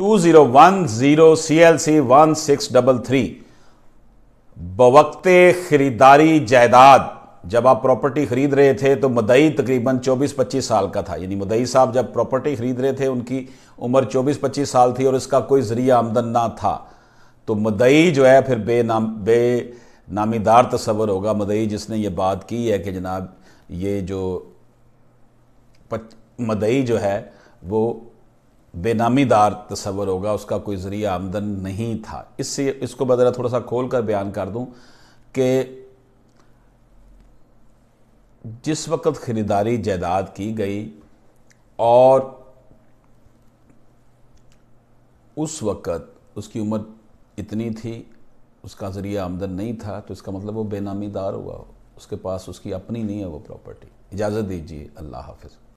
2010 CLC 1633 बवक्ते खरीदारी जायदाद जब आप प्रॉपर्टी खरीद रहे थे तो मदई तकरीबन 24-25 साल का था यानी मदई साहब जब प्रॉपर्टी खरीद रहे थे उनकी उम्र 24-25 साल थी और इसका कोई ज़रिया आमदन ना था तो मदई जो है फिर बेनाम बे नामीदार तस्वर होगा मदई जिसने ये बात की है कि जनाब ये जो मदई जो है वो बेनामीदार तस्वर होगा उसका कोई ज़रिया आमदन नहीं था इससे इसको बदला थोड़ा सा खोल कर बयान कर दूं कि जिस वक्त खरीदारी जायदाद की गई और उस वक़्त उसकी उम्र इतनी थी उसका ज़रिया आमदन नहीं था तो इसका मतलब वो बेनामीदार हुआ उसके पास उसकी अपनी नहीं है वो प्रॉपर्टी इजाज़त दीजिए अल्लाह हाफिज़